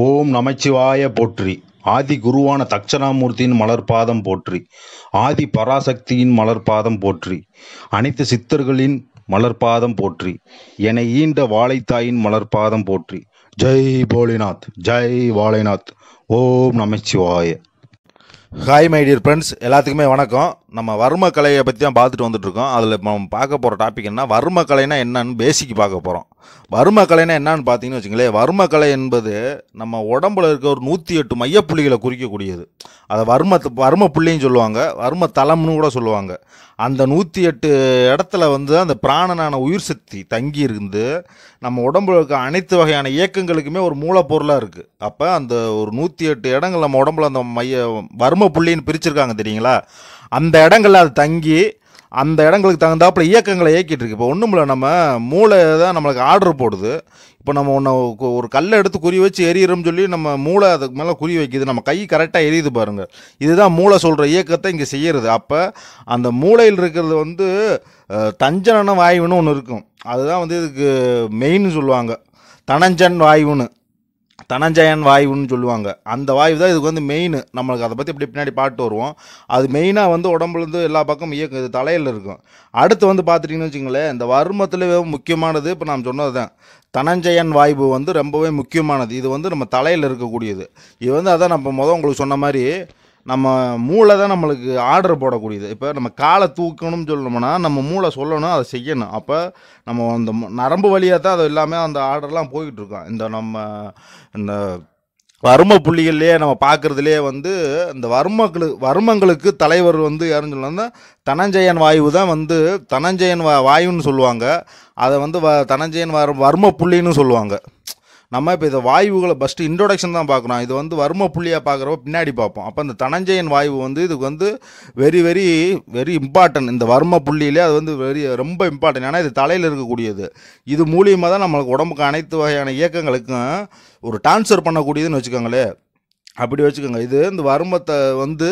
ஓம் நமச்சிவாய போற்றி ஆதி குருவான தட்சணாமூர்த்தியின் மலர்பாதம் போற்றி ஆதி பராசக்தியின் மலர்பாதம் போற்றி அனைத்து சித்தர்களின் மலர்பாதம் போற்றி என ஈண்ட வாழைத்தாயின் மலர்பாதம் போற்றி ஜெய் போலிநாத் ஜெய் வாழைநாத் ஓம் நமச்சிவாய ஹாய் மை டியர் ஃப்ரெண்ட்ஸ் எல்லாத்துக்குமே வணக்கம் நம்ம வர்ம கலையை பற்றி தான் பார்த்துட்டு வந்துட்ருக்கோம் அதில் நம்ம பார்க்க போகிற டாபிக் என்ன வர்ம கலைனா என்னன்னு பேசிக்கு பார்க்க போகிறோம் வர்ம கலைனா என்னன்னு பார்த்தீங்கன்னு வச்சுங்களேன் வர்ம கலை என்பது நம்ம உடம்புல இருக்க ஒரு நூற்றி எட்டு மையப்புள்ளிகளை குறிக்கக்கூடியது அதை வர்ம வர்ம புள்ளின்னு சொல்லுவாங்க வர்ம தலம்னு கூட சொல்லுவாங்க அந்த நூற்றி எட்டு இடத்துல வந்து அந்த பிராணனான உயிர் சக்தி தங்கி இருந்து நம்ம உடம்புல இருக்க அனைத்து வகையான இயக்கங்களுக்குமே ஒரு மூலப்பொருளாக இருக்குது அப்போ அந்த ஒரு நூற்றி எட்டு இடங்கள் நம்ம உடம்புல அந்த மைய வர்ம நம்ம புள்ளின்னு பிரிச்சிருக்காங்க தெரியுங்களா அந்த இடங்களில் அது தங்கி அந்த இடங்களுக்கு தகுந்தாப்புல இயக்கங்களை இயக்கிட்டு இருக்கு இப்போ ஒன்றும் இல்லை நம்ம மூளை தான் நம்மளுக்கு ஆர்டர் போடுது இப்போ நம்ம ஒன்று ஒரு கல்லை எடுத்து குறி வச்சு எரியிறோம்னு சொல்லி நம்ம மூளை அதுக்கு மேலே குறி வைக்கிது நம்ம கை கரெக்டாக எரியுது பாருங்கள் இதுதான் மூளை சொல்கிற இயக்கத்தை இங்கே செய்கிறது அப்போ அந்த மூளையில் இருக்கிறது வந்து தஞ்சனன வாயுன்னு ஒன்று இருக்கும் அதுதான் வந்து இதுக்கு மெயின்னு சொல்லுவாங்க தனஞ்சன் வாயுன்னு தனஞ்சயன் வாயுன்னு சொல்லுவாங்க அந்த வாயு தான் இதுக்கு வந்து மெயின் நம்மளுக்கு அதை பற்றி இப்படி பின்னாடி பாட்டு வருவோம் அது மெயினாக வந்து உடம்புலேருந்து எல்லா பக்கமும் இயக்கம் இது தலையில் இருக்கும் அடுத்து வந்து பார்த்துட்டிங்கன்னு வச்சுங்களேன் இந்த வருமத்தில் முக்கியமானது இப்போ நாம் சொன்னது தான் தனஞ்சயன் வாய்ப்பு வந்து ரொம்பவே முக்கியமானது இது வந்து நம்ம தலையில் இருக்கக்கூடியது இது வந்து அதான் நம்ம மொதல் உங்களுக்கு சொன்ன மாதிரி நம்ம மூளை தான் நம்மளுக்கு ஆர்டர் போடக்கூடியது இப்போ நம்ம காலை தூக்கணும்னு சொல்லணும்னா நம்ம மூளை சொல்லணும் அதை செய்யணும் அப்போ நம்ம அந்த நரம்பு வழியாக தான் அது எல்லாமே அந்த ஆர்டர்லாம் இருக்கோம் இந்த நம்ம இந்த வர்ம புள்ளிகள்லேயே நம்ம பார்க்குறதுலே வந்து இந்த வர்மக்களு வர்மங்களுக்கு தலைவர் வந்து யாருன்னு சொல்லணும்னா தனஞ்சயன் வாயு தான் வந்து தனஞ்சயன் வா வாயுன்னு சொல்லுவாங்க அதை வந்து வ தனஞ்சயன் வர் வர்ம புள்ளின்னு சொல்லுவாங்க நம்ம இப்போ இதை வாயுகளை ஃபஸ்ட்டு இன்ட்ரோடக்ஷன் தான் பார்க்குறோம் இது வந்து வர்ம புள்ளியாக பார்க்குறப்ப பின்னாடி பார்ப்போம் அப்போ அந்த தனஞ்சயன் வாயு வந்து இதுக்கு வந்து வெரி வெரி வெரி இம்பார்ட்டன்ட் இந்த வர்ம புள்ளியிலே அது வந்து வெரி ரொம்ப இம்பார்ட்டன்ட் ஏன்னா இது தலையில் இருக்கக்கூடியது இது மூலியமாக தான் நம்மளுக்கு உடம்புக்கு அனைத்து வகையான இயக்கங்களுக்கும் ஒரு டிரான்ஸ்ஃபர் பண்ணக்கூடியதுன்னு வச்சுக்கோங்களேன் அப்படி வச்சுக்கோங்க இது இந்த வருமத்தை வந்து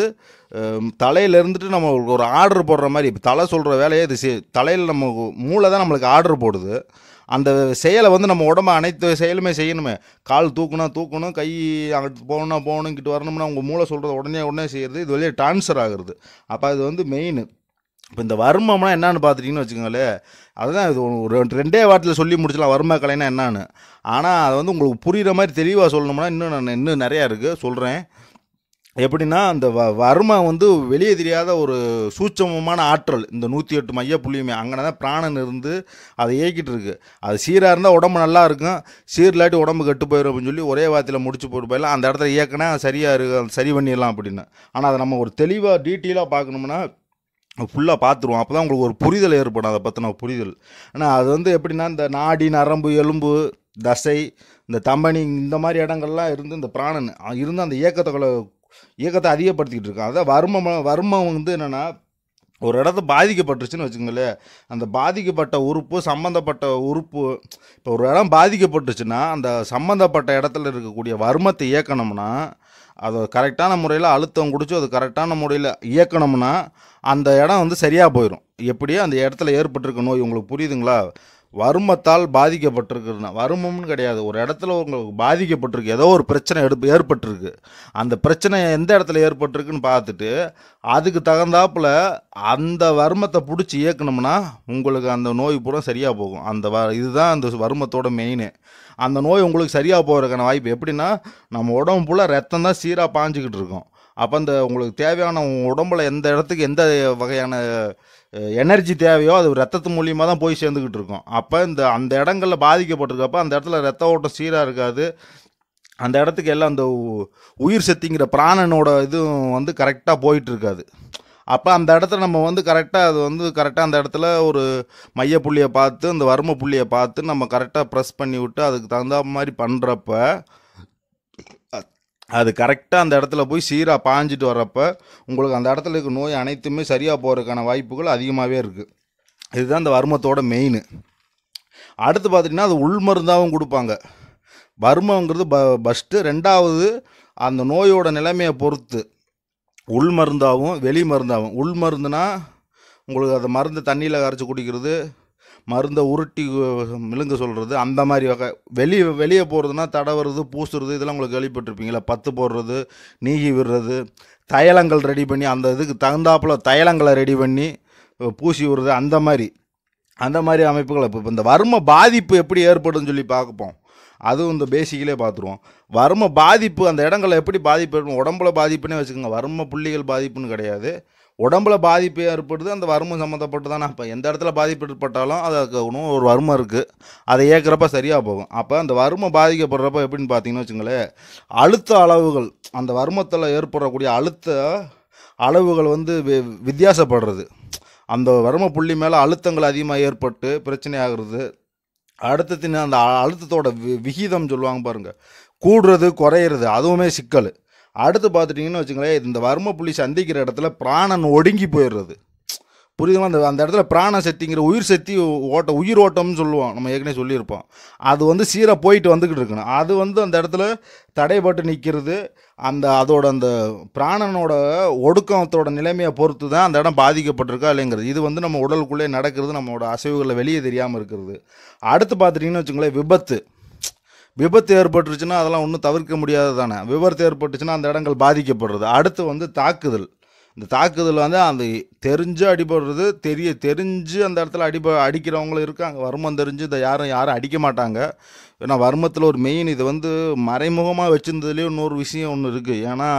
தலையில் இருந்துட்டு நம்ம ஒரு ஆர்டர் போடுற மாதிரி இப்போ தலை சொல்கிற வேலையை இது தலையில் நம்ம மூளை தான் நம்மளுக்கு ஆர்டர் போடுது அந்த செயலை வந்து நம்ம உடம்ப அனைத்து செயலுமே செய்யணுமே கால் தூக்குனா தூக்கணும் கை அங்கே போகணும்னா போகணும் இங்கிட்டு வரணும்னா உங்கள் மூளை சொல்கிறத உடனே உடனே செய்கிறது இது வழியே டிரான்ஸ்ஃபர் ஆகுறது அப்போ அது வந்து மெயின் இப்போ இந்த வர்மம்னா என்னென்னு பார்த்துட்டிங்கன்னு வச்சுக்கோங்களேன் அதுதான் இது ஒரு ரெண்டே வாட்டில் சொல்லி முடிச்சலாம் வர்ம கலைனா என்னான்னு ஆனால் அதை வந்து உங்களுக்கு புரிகிற மாதிரி தெளிவாக சொல்லணும்னா இன்னும் நான் இன்னும் நிறையா இருக்குது சொல்கிறேன் எப்படின்னா அந்த வ வறுமை வந்து வெளியே தெரியாத ஒரு சூட்சமமான ஆற்றல் இந்த நூற்றி எட்டு மைய புள்ளியுமே அங்கே தான் பிராணன் இருந்து அதை இயக்கிட்டு இருக்கு அது சீராக இருந்தால் உடம்பு நல்லா இருக்கும் சீர்லாட்டி உடம்பு கெட்டு போயிடும் அப்படின்னு சொல்லி ஒரே வார்த்தையில் முடிச்சு போட்டு போயிடலாம் அந்த இடத்துல இயக்கினா சரியாக இருக்கு சரி பண்ணிடலாம் அப்படின்னு ஆனால் அதை நம்ம ஒரு தெளிவாக டீட்டெயிலாக பார்க்கணும்னா ஃபுல்லாக பார்த்துருவோம் அப்போ தான் உங்களுக்கு ஒரு புரிதல் ஏற்படும் அதை பற்றின புரிதல் ஆனால் அது வந்து எப்படின்னா இந்த நாடி நரம்பு எலும்பு தசை இந்த தம்பனி இந்த மாதிரி இடங்கள்லாம் இருந்து இந்த பிராணன் இருந்து அந்த இயக்கத்தை இயக்கத்தை அதிகப்படுத்திக்கிட்டு இருக்கோம் அதான் வரும வறுமை வந்து என்னென்னா ஒரு இடத்த பாதிக்கப்பட்டுருச்சுன்னு வச்சுங்களேன் அந்த பாதிக்கப்பட்ட உறுப்பு சம்மந்தப்பட்ட உறுப்பு இப்போ ஒரு இடம் பாதிக்கப்பட்டுச்சுன்னா அந்த சம்மந்தப்பட்ட இடத்துல இருக்கக்கூடிய வர்மத்தை இயக்கணும்னா அதை கரெக்டான முறையில் அழுத்தம் குடிச்சு அது கரெக்டான முறையில் இயக்கணும்னா அந்த இடம் வந்து சரியாக போயிடும் எப்படியோ அந்த இடத்துல ஏற்பட்டிருக்க நோய் உங்களுக்கு புரியுதுங்களா வறுமத்தால் பாதிக்கப்பட்டிருக்குன்னா வறுமம்னு கிடையாது ஒரு இடத்துல உங்களுக்கு பாதிக்கப்பட்டிருக்கு ஏதோ ஒரு பிரச்சனை எடுப்பு ஏற்பட்டிருக்கு அந்த பிரச்சனை எந்த இடத்துல ஏற்பட்டிருக்குன்னு பார்த்துட்டு அதுக்கு தகுந்தாப்பில் அந்த வர்மத்தை பிடிச்சி இயக்கணும்னா உங்களுக்கு அந்த நோய் பூரா சரியாக போகும் அந்த வ இதுதான் அந்த வருமத்தோட மெயின் அந்த நோய் உங்களுக்கு சரியாக போகிறதுக்கான வாய்ப்பு எப்படின்னா நம்ம உடம்பு ஃபுல்லாக ரத்தம் தான் சீராக பாஞ்சிக்கிட்டு இருக்கோம் அப்போ அந்த உங்களுக்கு தேவையான உடம்புல எந்த இடத்துக்கு எந்த வகையான எனர்ஜி தேவையோ அது ரத்தத்து மூலியமாக தான் போய் சேர்ந்துக்கிட்டு இருக்கும் அப்போ இந்த அந்த இடங்களில் பாதிக்கப்பட்டிருக்கப்ப அந்த இடத்துல ரத்த ஓட்டம் சீராக இருக்காது அந்த இடத்துக்கு எல்லாம் அந்த உயிர் சக்திங்கிற பிராணனோட இதுவும் வந்து கரெக்டாக இருக்காது அப்போ அந்த இடத்துல நம்ம வந்து கரெக்டாக அது வந்து கரெக்டாக அந்த இடத்துல ஒரு மைய புள்ளியை பார்த்து அந்த வர்ம புள்ளியை பார்த்து நம்ம கரெக்டாக ப்ரெஸ் பண்ணி விட்டு அதுக்கு தகுந்த மாதிரி பண்ணுறப்ப அது கரெக்டாக அந்த இடத்துல போய் சீராக பாஞ்சிட்டு வர்றப்ப உங்களுக்கு அந்த இடத்துல இருக்க நோய் அனைத்துமே சரியாக போகிறதுக்கான வாய்ப்புகள் அதிகமாகவே இருக்குது இதுதான் இந்த வருமத்தோட மெயின் அடுத்து பார்த்திங்கன்னா அது உள் மருந்தாகவும் கொடுப்பாங்க வருமங்கிறது ப ஃபஸ்ட்டு ரெண்டாவது அந்த நோயோட நிலைமையை பொறுத்து உள் மருந்தாகவும் வெளி மருந்தாகவும் உள் மருந்துனா உங்களுக்கு அந்த மருந்து தண்ணியில் கரைச்சி குடிக்கிறது மருந்தை உருட்டி மிளுங்க சொல்கிறது அந்த மாதிரி வகை வெளியே வெளியே போகிறதுனா தடவுறது பூசுறது இதெல்லாம் உங்களுக்கு கேள்விப்பட்டிருப்பீங்களா பத்து போடுறது நீகி விடுறது தைலங்கள் ரெடி பண்ணி அந்த இதுக்கு தகுந்தாப்பில் தைலங்களை ரெடி பண்ணி பூசி விடுறது அந்த மாதிரி அந்த மாதிரி அமைப்புகள் இப்போ இந்த வர்ம பாதிப்பு எப்படி ஏற்படும் சொல்லி பார்ப்போம் அதுவும் இந்த பேசிக்கிலே பார்த்துருவோம் வர்ம பாதிப்பு அந்த இடங்களில் எப்படி பாதிப்பு உடம்புல பாதிப்புன்னே வச்சுக்கோங்க வர்ம புள்ளிகள் பாதிப்புன்னு கிடையாது உடம்புல பாதிப்பு ஏற்படுது அந்த வறுமை சம்மந்தப்பட்டு தானே இப்போ எந்த இடத்துல பாதிப்பு ஏற்பட்டாலும் அதுக்கு ஒன்றும் ஒரு வறுமை இருக்குது அதை ஏற்கிறப்ப சரியாக போகும் அப்போ அந்த வறுமை பாதிக்கப்படுறப்ப எப்படின்னு பார்த்தீங்கன்னு வச்சுங்களேன் அழுத்த அளவுகள் அந்த வருமத்தில் ஏற்படக்கூடிய அழுத்த அளவுகள் வந்து வித்தியாசப்படுறது அந்த வறும புள்ளி மேலே அழுத்தங்கள் அதிகமாக ஏற்பட்டு பிரச்சனை ஆகிறது அடுத்தத்தின் அந்த அழுத்தத்தோட விகிதம் சொல்லுவாங்க பாருங்கள் கூடுறது குறையிறது அதுவுமே சிக்கல் அடுத்து பார்த்துட்டிங்கன்னு வச்சுங்களேன் இந்த வர்ம புள்ளி சந்திக்கிற இடத்துல பிராணன் ஒடுங்கி போயிடுறது புரியுதுங்களா அந்த அந்த இடத்துல பிராண சக்திங்கிற உயிர் சக்தி ஓட்ட உயிர் ஓட்டம்னு சொல்லுவோம் நம்ம ஏற்கனவே சொல்லியிருப்போம் அது வந்து சீராக போயிட்டு வந்துக்கிட்டு இருக்கணும் அது வந்து அந்த இடத்துல தடைப்பட்டு நிற்கிறது அந்த அதோட அந்த பிராணனோட ஒடுக்கத்தோட நிலைமையை பொறுத்து தான் அந்த இடம் பாதிக்கப்பட்டிருக்கா இல்லைங்கிறது இது வந்து நம்ம உடலுக்குள்ளே நடக்கிறது நம்மளோட அசைவுகளில் வெளியே தெரியாமல் இருக்கிறது அடுத்து பார்த்துட்டிங்கன்னு வச்சுங்களேன் விபத்து விபத்து ஏற்பட்டுருச்சுன்னா அதெல்லாம் ஒன்றும் தவிர்க்க முடியாது தானே விபத்து ஏற்பட்டுச்சுன்னா அந்த இடங்கள் பாதிக்கப்படுறது அடுத்து வந்து தாக்குதல் இந்த தாக்குதல் வந்து அந்த தெரிஞ்சு அடிபடுறது தெரிய தெரிஞ்சு அந்த இடத்துல அடிப அடிக்கிறவங்களும் இருக்காங்க வர்மம் தெரிஞ்சு இதை யாரும் யாரும் அடிக்க மாட்டாங்க ஏன்னா வர்மத்தில் ஒரு மெயின் இது வந்து மறைமுகமாக வச்சுருந்ததுலேயே இன்னொரு விஷயம் ஒன்று இருக்குது ஏன்னா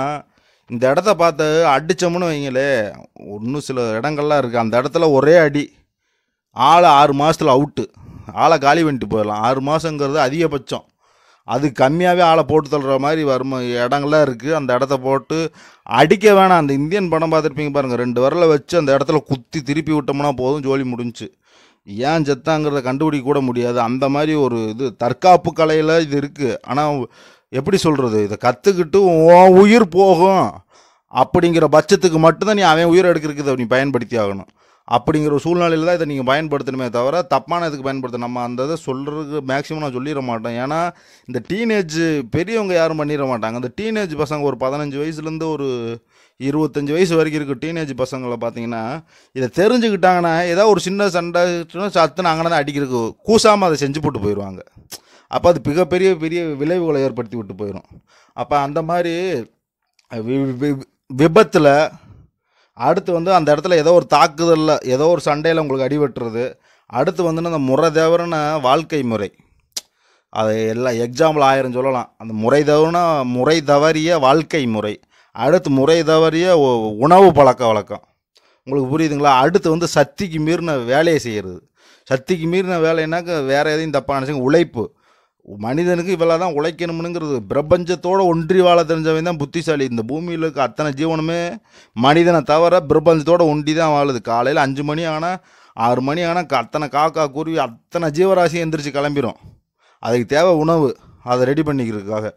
இந்த இடத்த பார்த்து அடித்தோம்னு வைங்களே இன்னும் சில இடங்கள்லாம் இருக்குது அந்த இடத்துல ஒரே அடி ஆளை ஆறு மாதத்தில் அவுட்டு ஆளை காலி பண்ணிட்டு போயிடலாம் ஆறு மாதங்கிறது அதிகபட்சம் அது கம்மியாகவே ஆளை போட்டு தள்ளுற மாதிரி வரும் இடங்கள்லாம் இருக்குது அந்த இடத்த போட்டு அடிக்க வேணாம் அந்த இந்தியன் படம் பார்த்துருப்பீங்க பாருங்கள் ரெண்டு வரல வச்சு அந்த இடத்துல குத்தி திருப்பி விட்டோம்னா போதும் ஜோலி முடிஞ்சு ஏன் செத்தாங்கிறத கண்டுபிடிக்க கூட முடியாது அந்த மாதிரி ஒரு இது தற்காப்பு கலையில் இது இருக்குது ஆனால் எப்படி சொல்கிறது இதை கற்றுக்கிட்டு உன் உயிர் போகும் அப்படிங்கிற பட்சத்துக்கு மட்டும்தான் நீ அவன் உயிர் எடுக்கிறதுக்கு நீ பயன்படுத்தி ஆகணும் அப்படிங்கிற சூழ்நிலையில் தான் இதை நீங்கள் பயன்படுத்தணுமே தவிர தப்பான இதுக்கு பயன்படுத்த நம்ம அந்த இதை சொல்கிறதுக்கு மேக்ஸிமம் நான் சொல்லிட மாட்டேன் ஏன்னா இந்த டீனேஜ் பெரியவங்க யாரும் பண்ணிட மாட்டாங்க இந்த டீனேஜ் பசங்க ஒரு பதினஞ்சு வயசுலேருந்து ஒரு இருபத்தஞ்சி வயசு வரைக்கும் இருக்க டீனேஜ் பசங்களை பார்த்தீங்கன்னா இதை தெரிஞ்சுக்கிட்டாங்கன்னா ஏதோ ஒரு சின்ன சண்டை சத்துன்னு அங்கே தான் அடிக்கிறதுக்கு கூசாமல் அதை செஞ்சு போட்டு போயிடுவாங்க அப்போ அது மிகப்பெரிய பெரிய விளைவுகளை ஏற்படுத்தி விட்டு போயிடும் அப்போ அந்த மாதிரி விபத்தில் அடுத்து வந்து அந்த இடத்துல ஏதோ ஒரு தாக்குதலில் ஏதோ ஒரு சண்டையில் உங்களுக்கு அடிபட்டுறது அடுத்து வந்து அந்த முறை தவறுன வாழ்க்கை முறை அது எல்லாம் எக்ஸாம்பிள் ஆயிரம் சொல்லலாம் அந்த முறை தவறுனா முறை தவறிய வாழ்க்கை முறை அடுத்து முறை தவறிய உணவு பழக்க வழக்கம் உங்களுக்கு புரியுதுங்களா அடுத்து வந்து சக்திக்கு மீறின வேலையை செய்கிறது சக்திக்கு மீறின வேலைன்னாக்க வேறு எதையும் தப்பாக நினச்சிங்க உழைப்பு மனிதனுக்கு இவ்வளோ தான் உழைக்கணும்னுங்கிறது பிரபஞ்சத்தோடு ஒன்றி வாழ தெரிஞ்சவன் தான் புத்திசாலி இந்த பூமியில் இருக்க அத்தனை ஜீவனமே மனிதனை தவிர பிரபஞ்சத்தோடு ஒன்றி தான் வாழுது காலையில் அஞ்சு மணி ஆனால் ஆறு மணி ஆனால் அத்தனை காக்கா குருவி அத்தனை ஜீவராசி எந்திரிச்சு கிளம்பிடும் அதுக்கு தேவை உணவு அதை ரெடி பண்ணிக்கிறதுக்காக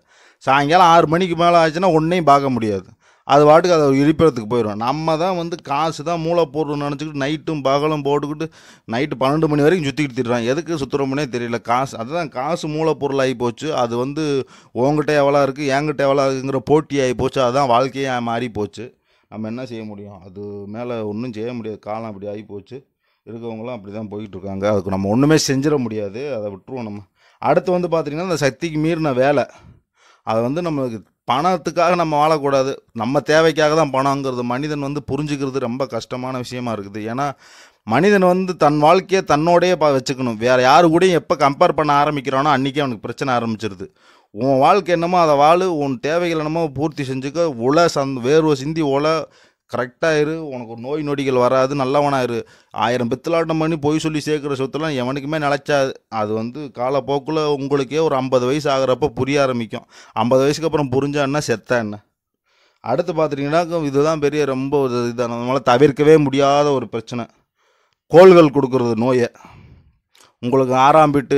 சாயங்காலம் ஆறு மணிக்கு மேலே ஆச்சுன்னா ஒன்றையும் பார்க்க முடியாது அது பாட்டுக்கு அதை இருப்பிடத்துக்கு போயிடும் நம்ம தான் வந்து காசு தான் மூளை மூளைப்பொருள்னு நினச்சிக்கிட்டு நைட்டும் பகலும் போட்டுக்கிட்டு நைட்டு பன்னெண்டு மணி வரைக்கும் சுற்றிக்கிட்டு திட்டுறான் எதுக்கு சுற்றுறோம்னே தெரியல காசு அதுதான் காசு மூளைப்பொருள் ஆகி போச்சு அது வந்து உங்ககிட்ட எவ்வளோ இருக்குது என்கிட்ட எவ்வளோ இருக்குங்கிற போட்டி ஆகி போச்சு அதுதான் வாழ்க்கையாக மாறி போச்சு நம்ம என்ன செய்ய முடியும் அது மேலே ஒன்றும் செய்ய முடியாது காலம் அப்படி ஆகி போச்சு இருக்கவங்களாம் அப்படி தான் போயிட்டுருக்காங்க அதுக்கு நம்ம ஒன்றுமே செஞ்சிட முடியாது அதை விட்டுருவோம் நம்ம அடுத்து வந்து பார்த்திங்கன்னா அந்த சக்திக்கு மீறின வேலை அது வந்து நம்மளுக்கு பணத்துக்காக நம்ம வாழக்கூடாது நம்ம தேவைக்காக தான் பணங்கிறது மனிதன் வந்து புரிஞ்சுக்கிறது ரொம்ப கஷ்டமான விஷயமா இருக்குது ஏன்னா மனிதன் வந்து தன் வாழ்க்கையை தன்னோடையே ப வச்சுக்கணும் வேறு யாரு கூடயும் எப்போ கம்பேர் பண்ண ஆரம்பிக்கிறானோ அன்றைக்கே அவனுக்கு பிரச்சனை ஆரம்பிச்சிருது உன் வாழ்க்கை என்னமோ அதை வாழு உன் தேவைகள் என்னமோ பூர்த்தி செஞ்சுக்க உல சந் வேர்வை சிந்தி உல கரெக்டாக இரு உனக்கு நோய் நொடிகள் வராது நல்லவனாக இரு ஆயிரம் பித்தலாட்டம் பண்ணி பொய் சொல்லி சேர்க்குற சொத்துலாம் எவனுக்குமே நிலச்சா அது வந்து காலப்போக்கில் உங்களுக்கே ஒரு ஐம்பது வயசு ஆகிறப்ப புரிய ஆரம்பிக்கும் ஐம்பது வயசுக்கு அப்புறம் புரிஞ்சா என்ன செத்தா என்ன அடுத்து பார்த்துட்டிங்கன்னா இதுதான் பெரிய ரொம்ப ஒரு இதான தவிர்க்கவே முடியாத ஒரு பிரச்சனை கோள்கள் கொடுக்குறது நோயை உங்களுக்கு ஆறாம் ஆறாம்பிட்டு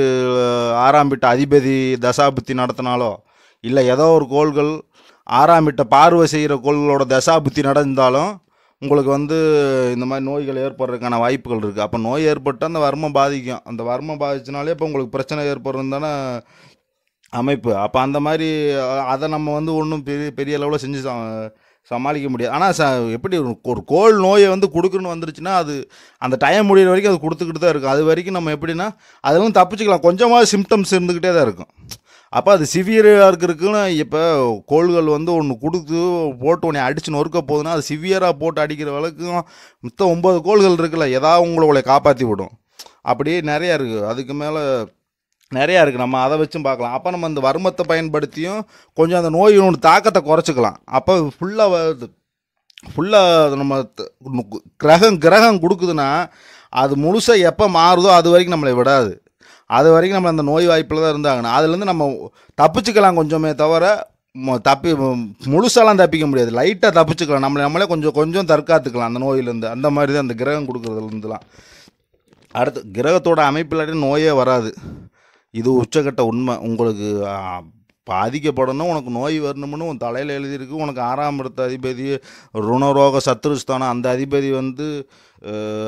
ஆறாம் அதிபதி தசாபுத்தி நடத்தினாலோ இல்லை ஏதோ ஒரு கோள்கள் ஆறாம் இட்ட பார்வை செய்கிற கோள்களோட தசாபுத்தி நடந்தாலும் உங்களுக்கு வந்து இந்த மாதிரி நோய்கள் ஏற்படுறதுக்கான வாய்ப்புகள் இருக்குது அப்போ நோய் ஏற்பட்டு அந்த வர்மம் பாதிக்கும் அந்த வர்மம் பாதிச்சினாலே இப்போ உங்களுக்கு பிரச்சனை ஏற்படுறது தானே அமைப்பு அப்போ அந்த மாதிரி அதை நம்ம வந்து ஒன்றும் பெரிய பெரிய அளவில் செஞ்சு சமாளிக்க முடியாது ஆனால் ச எப்படி ஒரு கோல் நோயை வந்து கொடுக்குன்னு வந்துருச்சுன்னா அது அந்த டைம் முடிகிற வரைக்கும் அது கொடுத்துக்கிட்டு தான் இருக்கும் அது வரைக்கும் நம்ம எப்படின்னா அதெல்லாம் தப்பிச்சுக்கலாம் கொஞ்சமாக சிம்டம்ஸ் இருந்துக்கிட்டே தான் இருக்கும் அப்போ அது சிவியராக இருக்கிறதுக்குன்னு இப்போ கோள்கள் வந்து ஒன்று கொடுத்து போட்டு ஒன்று அடித்து நொறுக்க போகுதுன்னா அது சிவியராக போட்டு அடிக்கிற வழக்கும் மொத்தம் ஒம்பது கோள்கள் இருக்குல்ல ஏதாவது உங்களை காப்பாற்றி விடும் அப்படியே நிறையா இருக்குது அதுக்கு மேலே நிறையா இருக்குது நம்ம அதை வச்சும் பார்க்கலாம் அப்போ நம்ம அந்த வர்மத்தை பயன்படுத்தியும் கொஞ்சம் அந்த நோயினோட தாக்கத்தை குறைச்சிக்கலாம் அப்போ ஃபுல்லாக வருது ஃபுல்லாக நம்ம கிரகம் கிரகம் கொடுக்குதுன்னா அது முழுசாக எப்போ மாறுதோ அது வரைக்கும் நம்மளை விடாது அது வரைக்கும் நம்ம அந்த நோய் வாய்ப்பில் தான் இருந்தாங்கன்னா அதுலேருந்து நம்ம தப்பிச்சுக்கலாம் கொஞ்சமே தவிர தப்பி முழுசாலாம் தப்பிக்க முடியாது லைட்டாக தப்பிச்சுக்கலாம் நம்மளை நம்மளே கொஞ்சம் கொஞ்சம் தற்காத்துக்கலாம் அந்த நோயிலேருந்து அந்த மாதிரி தான் அந்த கிரகம் கொடுக்குறதுலேருந்துலாம் அடுத்து கிரகத்தோட அமைப்பில் நோயே வராது இது உச்சக்கட்ட உண்மை உங்களுக்கு பாதிக்கப்படணும் உனக்கு நோய் வரணும்னு உன் தலையில் எழுதியிருக்கு உனக்கு ஆறாம் இடத்த அதிபதி ருணரோக சத்ருஸ்தானம் அந்த அதிபதி வந்து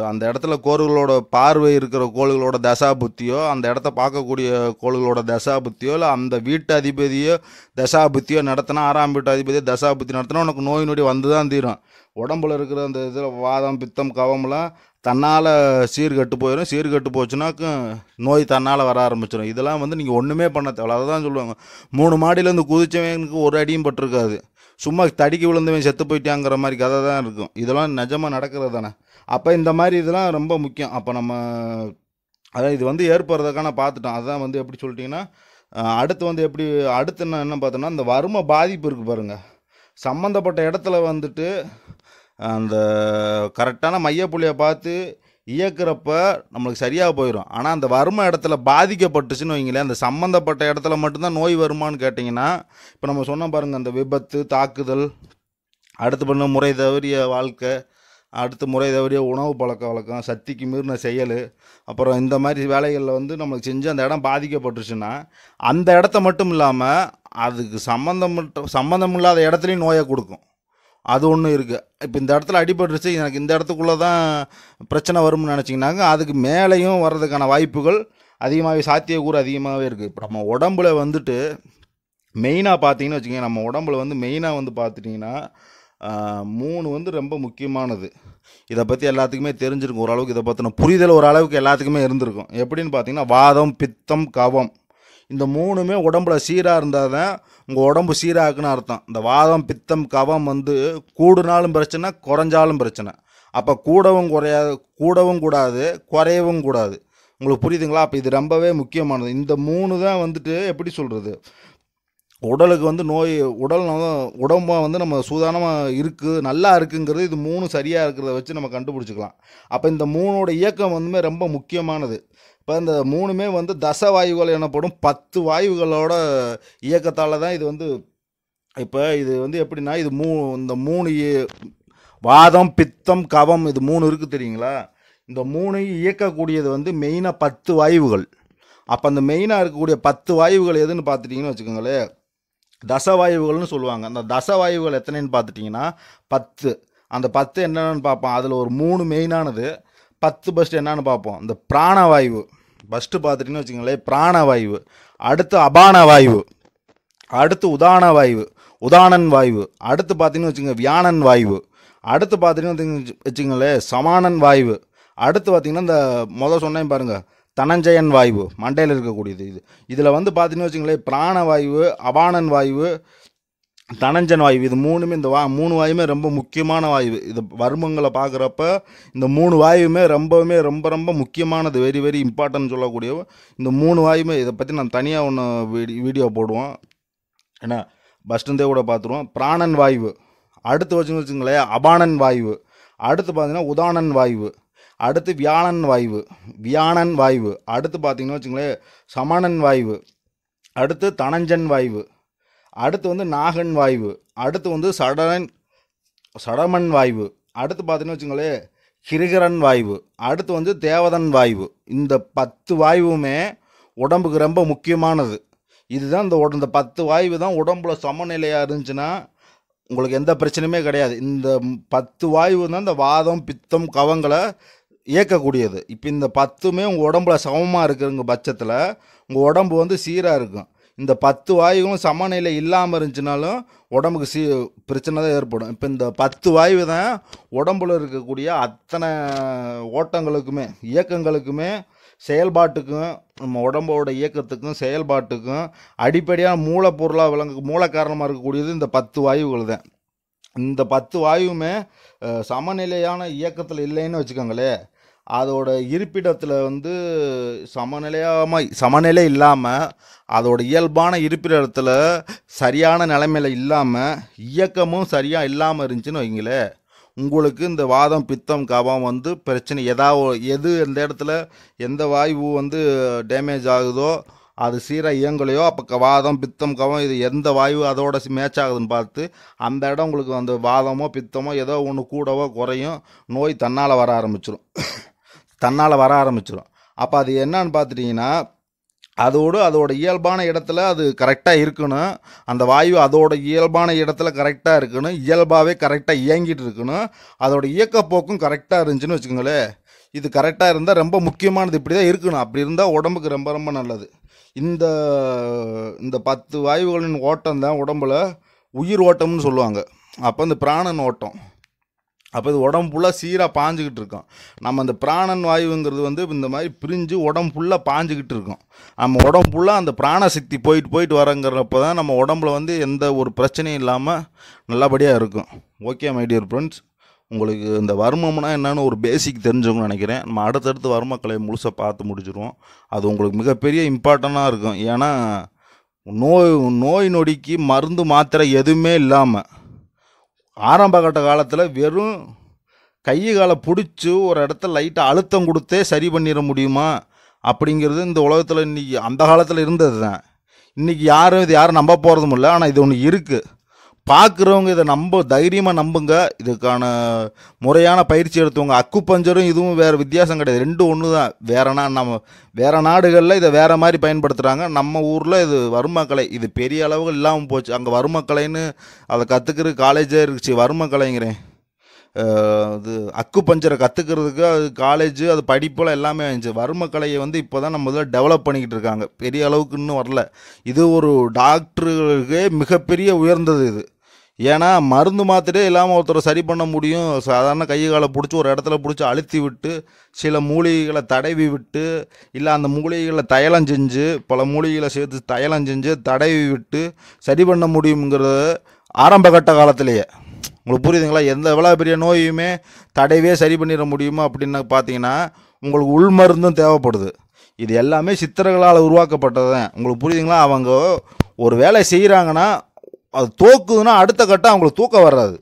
அந்த இடத்துல கோள்களோட பார்வை இருக்கிற கோள்களோட தசாபுத்தியோ அந்த இடத்த பார்க்கக்கூடிய கோள்களோட தசாபுத்தியோ இல்லை அந்த வீட்டு அதிபதியோ தசாபுத்தியோ நடத்தினா ஆறாம் வீட்டு அதிபதியோ தசாபுத்தி நடத்தினா உனக்கு நோய் நொடி வந்து தான் தீரும் உடம்புல இருக்கிற அந்த இதில் வாதம் பித்தம் கவம்லாம் தன்னால் சீர்கட்டு போயிடும் சீர்கட்டு போச்சுனாக்கும் நோய் தன்னால் வர ஆரம்பிச்சிடும் இதெல்லாம் வந்து நீங்கள் ஒன்றுமே பண்ண தேவை அதை தான் சொல்லுவாங்க மூணு மாடியிலேருந்து குதிச்சவனுக்கு ஒரு அடியும் பட்டிருக்காது சும்மா தடிக்கி விழுந்தவன் செத்து போயிட்டாங்கிற மாதிரி கதை தான் இருக்கும் இதெல்லாம் நிஜமாக நடக்கிறது தானே அப்போ இந்த மாதிரி இதெல்லாம் ரொம்ப முக்கியம் அப்போ நம்ம அதான் இது வந்து ஏற்படுறதுக்கான பார்த்துட்டோம் அதான் வந்து எப்படி சொல்லிட்டிங்கன்னா அடுத்து வந்து எப்படி அடுத்து என்ன என்ன பார்த்தோன்னா இந்த வறுமை பாதிப்பு இருக்குது பாருங்கள் சம்மந்தப்பட்ட இடத்துல வந்துட்டு அந்த கரெக்டான மையப்புள்ளியை பார்த்து இயக்குறப்ப நம்மளுக்கு சரியாக போயிடும் ஆனால் அந்த வரும இடத்துல பாதிக்கப்பட்டுச்சுன்னு வைங்களேன் அந்த சம்மந்தப்பட்ட இடத்துல மட்டும்தான் நோய் வருமானு கேட்டிங்கன்னா இப்போ நம்ம சொன்ன பாருங்கள் அந்த விபத்து தாக்குதல் அடுத்து பண்ண முறை தவறிய வாழ்க்கை அடுத்த முறை தவறிய உணவு பழக்க வழக்கம் சக்திக்கு மீறின செயல் அப்புறம் இந்த மாதிரி வேலைகளில் வந்து நம்மளுக்கு செஞ்சு அந்த இடம் பாதிக்கப்பட்டுருச்சுன்னா அந்த இடத்த மட்டும் இல்லாமல் அதுக்கு சம்மந்தம் சம்மந்தம் இல்லாத இடத்துலையும் நோயை கொடுக்கும் அது ஒன்று இருக்குது இப்போ இந்த இடத்துல அடிபட்டுருச்சு எனக்கு இந்த இடத்துக்குள்ளே தான் பிரச்சனை வரும்னு நினச்சிங்கனாங்க அதுக்கு மேலேயும் வர்றதுக்கான வாய்ப்புகள் அதிகமாகவே சாத்தியக்கூறு அதிகமாகவே இருக்குது இப்போ நம்ம உடம்புல வந்துட்டு மெயினாக பார்த்தீங்கன்னு வச்சுக்கோங்க நம்ம உடம்புல வந்து மெயினாக வந்து பார்த்துட்டிங்கன்னா மூணு வந்து ரொம்ப முக்கியமானது இதை பற்றி எல்லாத்துக்குமே தெரிஞ்சிருக்கும் ஓரளவுக்கு இதை பற்றின புரிதல் ஓரளவுக்கு எல்லாத்துக்குமே இருந்திருக்கும் எப்படின்னு பார்த்தீங்கன்னா வாதம் பித்தம் கவம் இந்த மூணுமே உடம்புல சீராக இருந்தால் தான் உங்கள் உடம்பு சீராக்குன்னு அர்த்தம் இந்த வாதம் பித்தம் கவம் வந்து கூடுனாலும் பிரச்சனை குறைஞ்சாலும் பிரச்சனை அப்போ கூடவும் குறையாது கூடவும் கூடாது குறையவும் கூடாது உங்களுக்கு புரியுதுங்களா அப்போ இது ரொம்பவே முக்கியமானது இந்த மூணு தான் வந்துட்டு எப்படி சொல்கிறது உடலுக்கு வந்து நோய் உடல் உடம்பு வந்து நம்ம சூதானமாக இருக்குது நல்லா இருக்குங்கிறது இது மூணு சரியாக இருக்கிறத வச்சு நம்ம கண்டுபிடிச்சிக்கலாம் அப்போ இந்த மூணோட இயக்கம் வந்துமே ரொம்ப முக்கியமானது இப்போ இந்த மூணுமே வந்து தச வாயுகள் எனப்படும் பத்து வாயுகளோட இயக்கத்தால் தான் இது வந்து இப்போ இது வந்து எப்படின்னா இது மூ இந்த மூணு வாதம் பித்தம் கவம் இது மூணு இருக்குது தெரியுங்களா இந்த மூணையும் இயக்கக்கூடியது வந்து மெயினாக பத்து வாயுகள் அப்போ அந்த மெயினாக இருக்கக்கூடிய பத்து வாயுகள் எதுன்னு பார்த்துட்டிங்கன்னு வச்சுக்கோங்களேன் தசவாயுகள்னு சொல்லுவாங்க அந்த தசவாயுகள் எத்தனைன்னு பார்த்துட்டிங்கன்னா பத்து அந்த பத்து என்னென்னு பார்ப்போம் அதில் ஒரு மூணு மெயினானது பத்து பஸ்ட் என்னென்னு பார்ப்போம் இந்த பிராணவாயு ஃபஸ்ட்டு பார்த்துட்டிங்கன்னு வச்சுக்கோங்களேன் பிராணவாயு அடுத்து அபான வாயு அடுத்து உதான வாயு உதானன் வாயு அடுத்து பார்த்தீங்கன்னு வச்சுங்க வியானன் வாயு அடுத்து பார்த்தீங்கன்னு வச்சுங்களேன் சமானன் வாயு அடுத்து பார்த்தீங்கன்னா இந்த முதல் சொன்னேன் பாருங்கள் தனஞ்சயன் வாயு மண்டையில் இருக்கக்கூடியது இது இதில் வந்து பார்த்தீங்கன்னு வச்சுங்களேன் பிராணவாயு அபானன் வாயு தனஞ்சன் வாயு இது மூணுமே இந்த வா மூணு வாயுமே ரொம்ப முக்கியமான வாயு இது வர்மங்களை பார்க்குறப்ப இந்த மூணு வாயுமே ரொம்பவுமே ரொம்ப ரொம்ப முக்கியமானது வெரி வெரி இம்பார்ட்டன்ட் சொல்லக்கூடிய இந்த மூணு வாயுமே இதை பற்றி நான் தனியாக ஒன்று வீடி வீடியோ போடுவோம் ஏன்னா பஸ்டந்தே கூட பார்த்துருவோம் பிராணன் வாயு அடுத்து வச்சுன்னு வச்சுங்களேன் அபானன் வாயு அடுத்து பார்த்தீங்கன்னா உதானன் வாயு அடுத்து வியானன் வாய்வு வியானன் வாய்வு அடுத்து பார்த்திங்கன்னா வச்சுங்களேன் சமணன் வாய்வு அடுத்து தனஞ்சன் வாய்வு அடுத்து வந்து நாகன் வாய்வு அடுத்து வந்து சடன் சடமன் வாய்வு அடுத்து பார்த்தீங்கன்னா வச்சுங்களேன் கிருகரன் வாய்வு அடுத்து வந்து தேவதன் வாய்வு இந்த பத்து வாயுவுமே உடம்புக்கு ரொம்ப முக்கியமானது இதுதான் இந்த இந்த பத்து வாய்வு தான் உடம்புல சமநிலையாக இருந்துச்சுன்னா உங்களுக்கு எந்த பிரச்சனையுமே கிடையாது இந்த பத்து வாயு தான் இந்த வாதம் பித்தம் கவங்களை இயக்கக்கூடியது இப்போ இந்த பத்துமே உங்கள் உடம்புல சமமாக இருக்கிறங்க பட்சத்தில் உங்கள் உடம்பு வந்து சீராக இருக்கும் இந்த பத்து வாயுகளும் சமநிலை இல்லாமல் இருந்துச்சுனாலும் உடம்புக்கு சீ பிரச்சனை தான் ஏற்படும் இப்போ இந்த பத்து வாயு தான் உடம்புல இருக்கக்கூடிய அத்தனை ஓட்டங்களுக்குமே இயக்கங்களுக்குமே செயல்பாட்டுக்கும் நம்ம உடம்போட இயக்கத்துக்கும் செயல்பாட்டுக்கும் அடிப்படையான மூலப்பொருளாக விளங்க மூல காரணமாக இருக்கக்கூடியது இந்த பத்து வாயுகள் தான் இந்த பத்து வாயுவுமே சமநிலையான இயக்கத்தில் இல்லைன்னு வச்சுக்கோங்களேன் அதோட இருப்பிடத்தில் வந்து சமநிலையாமல் சமநிலை இல்லாமல் அதோட இயல்பான இருப்பிடத்தில் சரியான நிலைமையில் இல்லாமல் இயக்கமும் சரியாக இல்லாமல் இருந்துச்சுன்னு வைங்களேன் உங்களுக்கு இந்த வாதம் பித்தம் கபம் வந்து பிரச்சனை எதாவது எது எந்த இடத்துல எந்த வாய்வு வந்து டேமேஜ் ஆகுதோ அது சீராக இயங்கலையோ அப்போ வாதம் பித்தம் கவம் இது எந்த வாய்வு அதோட மேட்ச் ஆகுதுன்னு பார்த்து அந்த இடம் உங்களுக்கு அந்த வாதமோ பித்தமோ ஏதோ ஒன்று கூடவோ குறையும் நோய் தன்னால் வர ஆரம்பிச்சிடும் தன்னால் வர ஆரம்பிச்சிடும் அப்போ அது என்னன்னு பார்த்துட்டிங்கன்னா அதோடு அதோட இயல்பான இடத்துல அது கரெக்டாக இருக்கணும் அந்த வாயு அதோட இயல்பான இடத்துல கரெக்டாக இருக்கணும் இயல்பாகவே கரெக்டாக இயங்கிட்டு இருக்கணும் அதோட இயக்கப்போக்கும் கரெக்டாக இருந்துச்சுன்னு வச்சுக்கோங்களேன் இது கரெக்டாக இருந்தால் ரொம்ப முக்கியமானது இப்படி தான் இருக்கணும் அப்படி இருந்தால் உடம்புக்கு ரொம்ப ரொம்ப நல்லது இந்த இந்த பத்து வாயுகளின் ஓட்டம் தான் உடம்பில் உயிர் ஓட்டம்னு சொல்லுவாங்க அப்போ இந்த பிராணன் ஓட்டம் அப்போ இது உடம்பு ஃபுல்லாக சீராக பாஞ்சுக்கிட்டு இருக்கோம் நம்ம அந்த பிராணன் வாயுங்கிறது வந்து இந்த மாதிரி பிரிஞ்சு உடம்பு ஃபுல்லாக பாஞ்சுக்கிட்டு இருக்கோம் நம்ம உடம்பு ஃபுல்லாக அந்த பிராணசக்தி போயிட்டு போயிட்டு வரங்கிறப்ப தான் நம்ம உடம்புல வந்து எந்த ஒரு பிரச்சனையும் இல்லாமல் நல்லபடியாக இருக்கும் ஓகே மை டியர் ஃப்ரெண்ட்ஸ் உங்களுக்கு இந்த வர்மம்னா என்னென்னு ஒரு பேசிக் தெரிஞ்சவங்க நினைக்கிறேன் நம்ம அடுத்தடுத்து கலையை முழுசாக பார்த்து முடிச்சுருவோம் அது உங்களுக்கு மிகப்பெரிய இம்பார்ட்டண்ட்டாக இருக்கும் ஏன்னா நோய் நோய் நொடிக்கு மருந்து மாத்திரை எதுவுமே இல்லாமல் ஆரம்ப கட்ட காலத்தில் வெறும் கை காலை பிடிச்சி ஒரு இடத்த லைட்டாக அழுத்தம் கொடுத்தே சரி பண்ணிட முடியுமா அப்படிங்கிறது இந்த உலகத்தில் இன்றைக்கி அந்த காலத்தில் இருந்தது தான் இன்றைக்கி யாரும் இது யாரும் நம்ப போகிறதும் இல்லை ஆனால் இது ஒன்று இருக்குது பார்க்குறவங்க இதை நம்ப தைரியமாக நம்புங்க இதுக்கான முறையான பயிற்சி எடுத்தவங்க அக்கு பஞ்சரும் இதுவும் வேறு வித்தியாசம் கிடையாது ரெண்டும் ஒன்று தான் வேறனா நம்ம வேறு நாடுகளில் இதை வேறு மாதிரி பயன்படுத்துகிறாங்க நம்ம ஊரில் இது வருமக்கலை இது பெரிய அளவுகள் இல்லாமல் போச்சு அங்கே வர்மக்கலைன்னு அதை கற்றுக்கிற காலேஜே இருந்துச்சு வருமக்கலைங்கிறேன் இது அக்கு பஞ்சரை கற்றுக்கிறதுக்கு அது காலேஜு அது படிப்பெல்லாம் எல்லாமே ஆயிடுச்சு வர்ம கலையை வந்து இப்போ தான் நம்ம இதில் டெவலப் பண்ணிக்கிட்டு இருக்காங்க பெரிய அளவுக்கு இன்னும் வரல இது ஒரு டாக்டருக்கே மிகப்பெரிய உயர்ந்தது இது ஏன்னா மருந்து மாத்திரே இல்லாமல் ஒருத்தரை சரி பண்ண முடியும் சாதாரண கை காலை பிடிச்சி ஒரு இடத்துல பிடிச்சி அழுத்தி விட்டு சில மூலிகைகளை தடவி விட்டு இல்லை அந்த மூலிகைகளை தயலம் செஞ்சு பல மூலிகைகளை சேர்த்து தயலம் செஞ்சு தடவி விட்டு சரி பண்ண முடியுங்கிறது ஆரம்பகட்ட காலத்திலேயே உங்களுக்கு புரியுதுங்களா எந்த எவ்வளோ பெரிய நோயுமே தடவே சரி பண்ணிட முடியுமா அப்படின்னு பார்த்தீங்கன்னா உங்களுக்கு உள் மருந்தும் தேவைப்படுது இது எல்லாமே சித்திரங்களால் உருவாக்கப்பட்டது தான் உங்களுக்கு புரியுதுங்களா அவங்க ஒரு வேலை செய்கிறாங்கன்னா அது தூக்குதுன்னா அடுத்த கட்டம் அவங்களுக்கு தூக்கம் வராது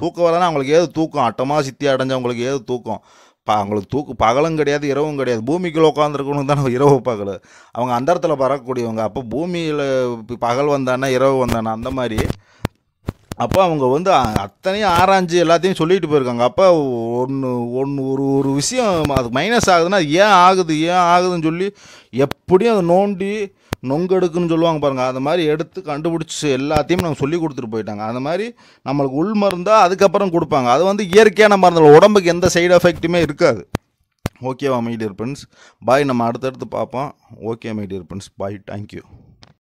தூக்கம் வராதுன்னா அவங்களுக்கு ஏது தூக்கம் அட்டமாக சித்தி அவங்களுக்கு ஏது தூக்கம் ப அவங்களுக்கு தூக்கு பகலும் கிடையாது இரவும் கிடையாது பூமிக்குள்ளே உட்காந்துருக்கணும் தானே இரவு பகல் அவங்க அந்த இடத்துல பறக்கக்கூடியவங்க அப்போ பூமியில் பகல் வந்தானா இரவு வந்தானா அந்த மாதிரி அப்போ அவங்க வந்து அத்தனையும் ஆராய்ஞ்சு எல்லாத்தையும் சொல்லிட்டு போயிருக்காங்க அப்போ ஒன்று ஒன்று ஒரு ஒரு விஷயம் அது மைனஸ் ஆகுதுன்னா அது ஏன் ஆகுது ஏன் ஆகுதுன்னு சொல்லி எப்படியும் அதை நோண்டி நொங்கெடுக்குன்னு சொல்லுவாங்க பாருங்கள் அந்த மாதிரி எடுத்து கண்டுபிடிச்சி எல்லாத்தையும் நாங்கள் சொல்லி கொடுத்துட்டு போயிட்டாங்க அந்த மாதிரி நம்மளுக்கு உள் மருந்தாக அதுக்கப்புறம் கொடுப்பாங்க அது வந்து இயற்கையான மருந்துகள் உடம்புக்கு எந்த சைடு எஃபெக்ட்டுமே இருக்காது ஓகேவா மை டியர் ஃப்ரெண்ட்ஸ் பாய் நம்ம அடுத்தடுத்து பார்ப்போம் okay my dear friends bye thank you